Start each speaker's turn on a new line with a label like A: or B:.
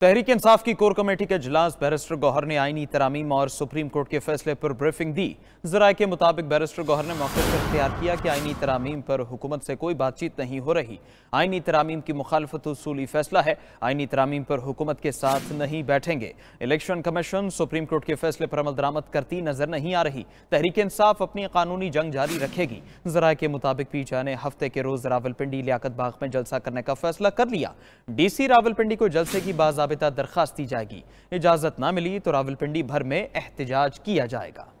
A: तहरीक इंसाफ की core committee के अजलास barrister Gauhar ने आईनी तरामीम और सुप्रीम कोर्ट के फैसले पर ब्रीफिंग दी जराये के मुताबिक बैरिस्टर गौहर ने मौके पर इख्तियार किया कि आईनी तरामीम पर हुकूमत से कोई बातचीत नहीं हो रही आईनी तरामीम की मुखालफत उसूली फैसला है आईनी तरामीम पर हुकूमत के साथ नहीं बैठेंगे इलेक्शन कमीशन सुप्रीम कोर्ट के फैसले पर अमल दरामद करती नजर नहीं आ रही तहरीक इंसाफ अपनी कानूनी जंग जारी रखेगी जराये के मुताबिक पी ने हफ्ते के रोज रावलपिंडी लियाकत बाग में जलसा करने का फैसला कर लिया डी सी रावलपिंडी को जलसे की बाजार बाबा दी जाएगी इजाज़त ना मिली तो रावलपिंडी भर में एहतजाज किया जाएगा